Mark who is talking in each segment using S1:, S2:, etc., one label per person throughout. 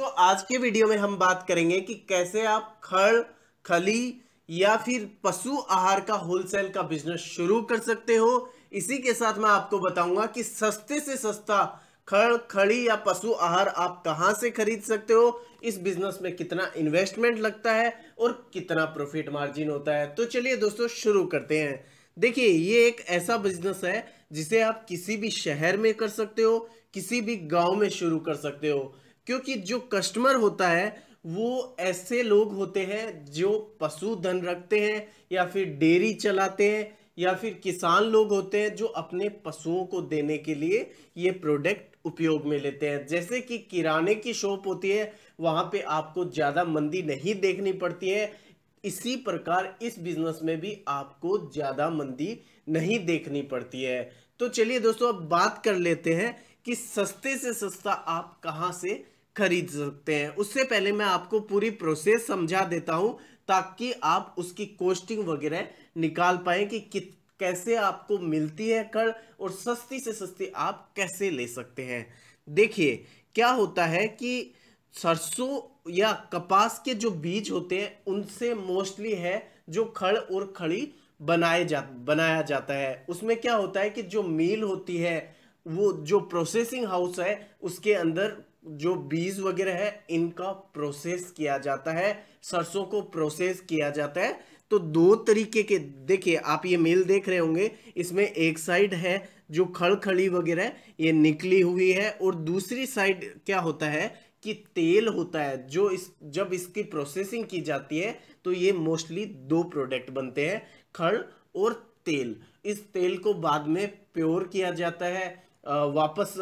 S1: दोस्तों आज के वीडियो में हम बात करेंगे कि कैसे आप खड़ खली या फिर पशु आहार का होलसेल का बिजनेस शुरू कर सकते हो इसी के साथ मैं आपको बताऊंगा कि सस्ते से सस्ता खड़ खड़ी या पशु आहार आप कहां से खरीद सकते हो इस बिजनेस में कितना इन्वेस्टमेंट लगता है और कितना प्रॉफिट मार्जिन होता है तो चलिए दोस्तों शुरू करते हैं देखिए ये एक ऐसा बिजनेस है जिसे आप किसी भी शहर में कर सकते हो किसी भी गांव में शुरू कर सकते हो क्योंकि जो कस्टमर होता है वो ऐसे लोग होते हैं जो पशुधन रखते हैं या फिर डेयरी चलाते हैं या फिर किसान लोग होते हैं जो अपने पशुओं को देने के लिए ये प्रोडक्ट उपयोग में लेते हैं जैसे कि किराने की शॉप होती है वहाँ पे आपको ज़्यादा मंदी नहीं देखनी पड़ती है इसी प्रकार इस बिजनेस में भी आपको ज़्यादा मंदी नहीं देखनी पड़ती है तो चलिए दोस्तों अब बात कर लेते हैं कि सस्ते से सस्ता आप कहाँ से खरीद सकते हैं उससे पहले मैं आपको पूरी प्रोसेस समझा देता हूं ताकि आप उसकी कोस्टिंग वगैरह निकाल पाए कि कित कैसे आपको मिलती है कड़ और सस्ती से सस्ती आप कैसे ले सकते हैं देखिए क्या होता है कि सरसों या कपास के जो बीज होते हैं उनसे मोस्टली है जो खड़ और खड़ी बनाए जा बनाया जाता है उसमें क्या होता है कि जो मील होती है वो जो प्रोसेसिंग हाउस है उसके अंदर जो बीज वगैरह है इनका प्रोसेस किया जाता है सरसों को प्रोसेस किया जाता है तो दो तरीके के देखिए आप ये मेल देख रहे होंगे इसमें एक साइड है जो खड़खड़ी वगैरह ये निकली हुई है और दूसरी साइड क्या होता है कि तेल होता है जो इस जब इसकी प्रोसेसिंग की जाती है तो ये मोस्टली दो प्रोडक्ट बनते हैं खड़ और तेल इस तेल को बाद में प्योर किया जाता है वापस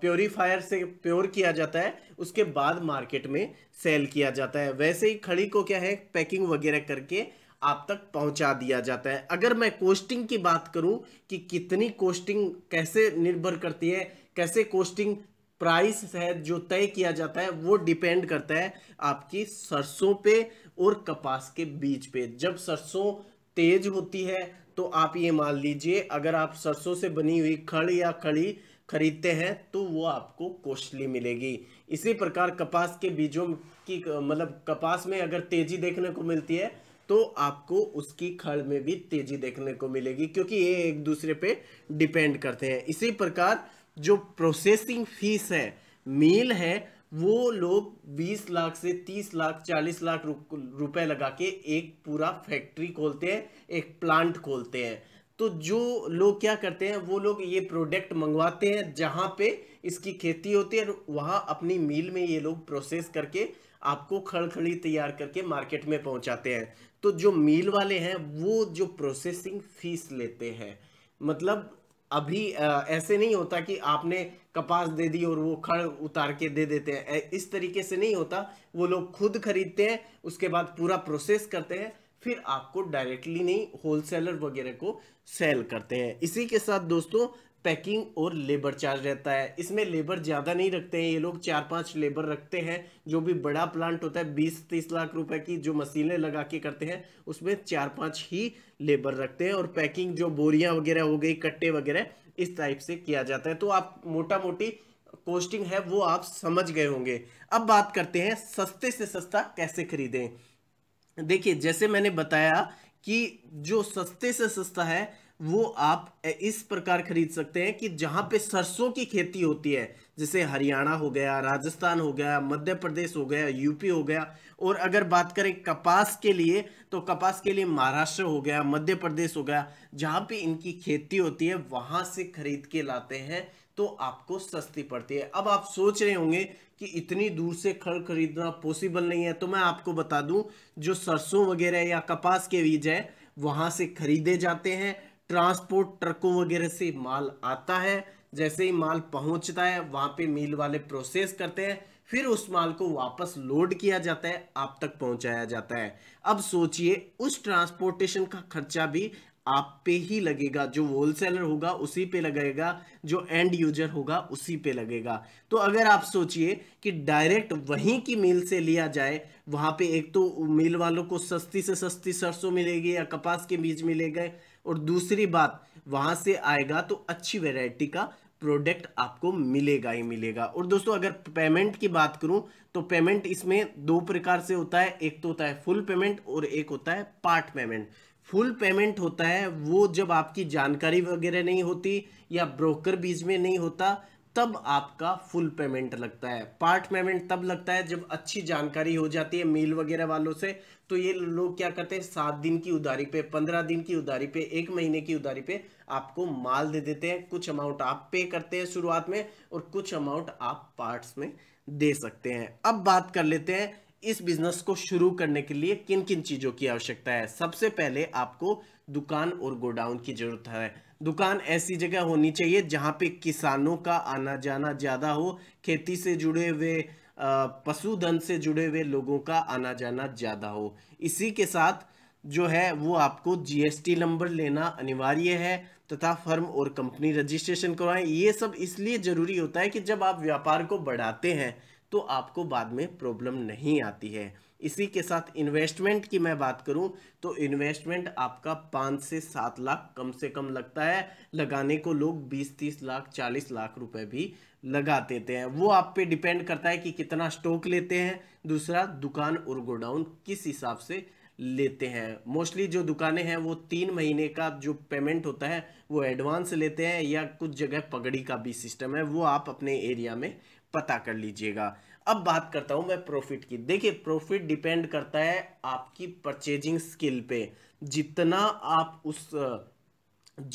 S1: प्योरीफायर से प्योर किया जाता है उसके बाद मार्केट में सेल किया जाता है वैसे ही खड़ी को क्या है पैकिंग वगैरह करके आप तक पहुंचा दिया जाता है अगर मैं कोस्टिंग की बात करूं कि कितनी कोस्टिंग कैसे निर्भर करती है कैसे कोस्टिंग प्राइस है जो तय किया जाता है वो डिपेंड करता है आपकी सरसों पे और कपास के बीच पे जब सरसों तेज होती है तो आप ये मान लीजिए अगर आप सरसों से बनी हुई खड़ या खड़ी खरीदते हैं तो वो आपको कॉस्टली मिलेगी इसी प्रकार कपास के बीजों की मतलब कपास में अगर तेजी देखने को मिलती है तो आपको उसकी खड़ में भी तेजी देखने को मिलेगी क्योंकि ये एक दूसरे पे डिपेंड करते हैं इसी प्रकार जो प्रोसेसिंग फीस है मील है वो लोग 20 लाख से 30 लाख 40 लाख रुपए लगा के एक पूरा फैक्ट्री खोलते हैं एक प्लांट खोलते हैं तो जो लोग क्या करते हैं वो लोग ये प्रोडक्ट मंगवाते हैं जहाँ पे इसकी खेती होती है वहाँ अपनी मील में ये लोग प्रोसेस करके आपको खड़खड़ी तैयार करके मार्केट में पहुँचाते हैं तो जो मील वाले हैं वो जो प्रोसेसिंग फीस लेते हैं मतलब अभी आ, ऐसे नहीं होता कि आपने कपास दे दी और वो खड़ उतार के दे देते हैं इस तरीके से नहीं होता वो लोग खुद खरीदते हैं उसके बाद पूरा प्रोसेस करते हैं फिर आपको डायरेक्टली नहीं होलसेलर वगैरह को सेल करते हैं इसी के साथ दोस्तों पैकिंग और लेबर चार्ज रहता है इसमें लेबर ज़्यादा नहीं रखते हैं ये लोग चार पांच लेबर रखते हैं जो भी बड़ा प्लांट होता है बीस तीस लाख रुपए की जो मशीनें लगा के करते हैं उसमें चार पांच ही लेबर रखते हैं और पैकिंग जो बोरियां वगैरह हो गई कट्टे वगैरह इस टाइप से किया जाता है तो आप मोटा मोटी कोस्टिंग है वो आप समझ गए होंगे अब बात करते हैं सस्ते से सस्ता कैसे खरीदें देखिए जैसे मैंने बताया कि जो सस्ते से सस्ता है वो आप इस प्रकार खरीद सकते हैं कि जहाँ पे सरसों की खेती होती है जैसे हरियाणा हो गया राजस्थान हो गया मध्य प्रदेश हो गया यूपी हो गया और अगर बात करें कपास के लिए तो कपास के लिए महाराष्ट्र हो गया मध्य प्रदेश हो गया जहाँ पे इनकी खेती होती है वहाँ से खरीद के लाते हैं तो आपको सस्ती पड़ती है अब आप सोच रहे होंगे कि इतनी दूर से खड़ खरीदना पॉसिबल नहीं है तो मैं आपको बता दूं जो सरसों वगैरह या कपास के बीज है वहाँ से खरीदे जाते हैं ट्रांसपोर्ट ट्रकों वगैरह से माल आता है जैसे ही माल पहुंचता है वहां पे मिल वाले प्रोसेस करते हैं फिर उस माल को वापस लोड किया जाता है आप तक पहुंचाया जाता है अब सोचिए उस ट्रांसपोर्टेशन का खर्चा भी आप पे ही लगेगा जो होलसेलर होगा उसी पे लगेगा जो एंड यूजर होगा उसी पे लगेगा तो अगर आप सोचिए कि डायरेक्ट वहीं की मिल से लिया जाए वहां पे एक तो मिल वालों को सस्ती से सस्ती सरसों मिलेगी या कपास के बीज मिलेगा और दूसरी बात वहां से आएगा तो अच्छी वेराइटी का प्रोडक्ट आपको मिलेगा ही मिलेगा और दोस्तों अगर पेमेंट की बात करूं तो पेमेंट इसमें दो प्रकार से होता है एक तो होता है फुल पेमेंट और एक होता है पार्ट पेमेंट फुल पेमेंट होता है वो जब आपकी जानकारी वगैरह नहीं होती या ब्रोकर बीच में नहीं होता तब आपका फुल पेमेंट लगता है पार्ट पेमेंट तब लगता है जब अच्छी जानकारी हो जाती है मेल वगैरह वालों से तो ये लोग क्या करते हैं सात दिन की उधारी पे पंद्रह दिन की उधारी पे एक महीने की उधारी पे आपको माल दे देते हैं कुछ अमाउंट आप पे करते हैं शुरुआत में और कुछ अमाउंट आप पार्ट्स में दे सकते हैं अब बात कर लेते हैं इस बिजनेस को शुरू करने के लिए किन किन चीज़ों की आवश्यकता है सबसे पहले आपको दुकान और गोडाउन की जरूरत है दुकान ऐसी जगह होनी चाहिए जहाँ पे किसानों का आना जाना ज़्यादा हो खेती से जुड़े हुए पशुधन से जुड़े हुए लोगों का आना जाना ज़्यादा हो इसी के साथ जो है वो आपको जीएसटी नंबर लेना अनिवार्य है तथा फर्म और कंपनी रजिस्ट्रेशन करवाएं ये सब इसलिए ज़रूरी होता है कि जब आप व्यापार को बढ़ाते हैं तो आपको बाद में प्रॉब्लम नहीं आती है इसी के साथ इन्वेस्टमेंट की मैं बात करूं तो इन्वेस्टमेंट आपका पाँच से सात लाख कम से कम लगता है लगाने को लोग बीस तीस लाख चालीस लाख रुपए भी लगा देते हैं वो आप पे डिपेंड करता है कि कितना स्टॉक लेते हैं दूसरा दुकान और गोडाउन किस हिसाब से लेते हैं मोस्टली जो दुकानें हैं वो तीन महीने का जो पेमेंट होता है वो एडवांस लेते हैं या कुछ जगह पगड़ी का भी सिस्टम है वो आप अपने एरिया में पता कर लीजिएगा अब बात करता हूं मैं प्रॉफिट की देखिए प्रॉफिट डिपेंड करता है आपकी परचेजिंग स्किल पे जितना आप उस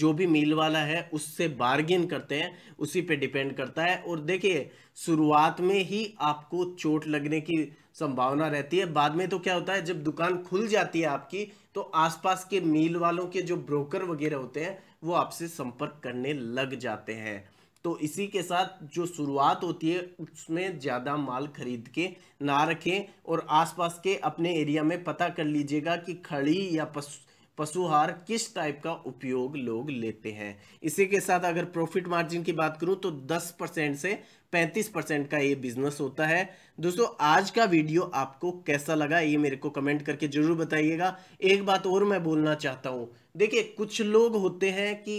S1: जो भी मील वाला है उससे बार्गिन करते हैं उसी पे डिपेंड करता है और देखिए शुरुआत में ही आपको चोट लगने की संभावना रहती है बाद में तो क्या होता है जब दुकान खुल जाती है आपकी तो आसपास के मील वालों के जो ब्रोकर वगैरह होते हैं वो आपसे संपर्क करने लग जाते हैं तो इसी के साथ जो शुरुआत होती है उसमें ज़्यादा माल खरीद के ना रखें और आसपास के अपने एरिया में पता कर लीजिएगा कि खड़ी या पशु पशुहार किस टाइप का उपयोग लोग लेते हैं इसी के साथ अगर प्रॉफिट मार्जिन की बात करूं तो 10 परसेंट से 35 परसेंट का ये बिजनेस होता है दोस्तों आज का वीडियो आपको कैसा लगा ये मेरे को कमेंट करके जरूर बताइएगा एक बात और मैं बोलना चाहता हूँ देखिए कुछ लोग होते हैं कि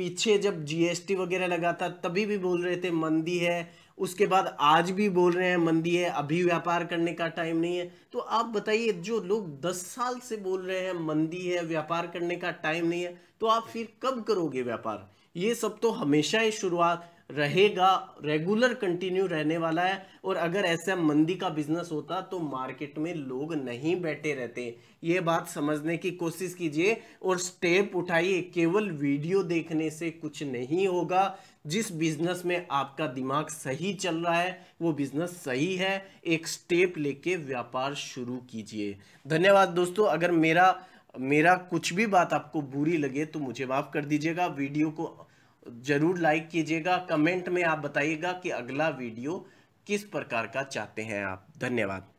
S1: पीछे जब जीएसटी वगैरह लगा था तभी भी बोल रहे थे मंदी है उसके बाद आज भी बोल रहे हैं मंदी है अभी व्यापार करने का टाइम नहीं है तो आप बताइए जो लोग दस साल से बोल रहे हैं मंदी है व्यापार करने का टाइम नहीं है तो आप फिर कब करोगे व्यापार ये सब तो हमेशा ही शुरुआत रहेगा रेगुलर कंटिन्यू रहने वाला है और अगर ऐसा मंदी का बिजनेस होता तो मार्केट में लोग नहीं बैठे रहते ये बात समझने की कोशिश कीजिए और स्टेप उठाइए केवल वीडियो देखने से कुछ नहीं होगा जिस बिजनेस में आपका दिमाग सही चल रहा है वो बिजनेस सही है एक स्टेप लेके व्यापार शुरू कीजिए धन्यवाद दोस्तों अगर मेरा मेरा कुछ भी बात आपको बुरी लगे तो मुझे माफ़ कर दीजिएगा वीडियो को ज़रूर लाइक कीजिएगा कमेंट में आप बताइएगा कि अगला वीडियो किस प्रकार का चाहते हैं आप धन्यवाद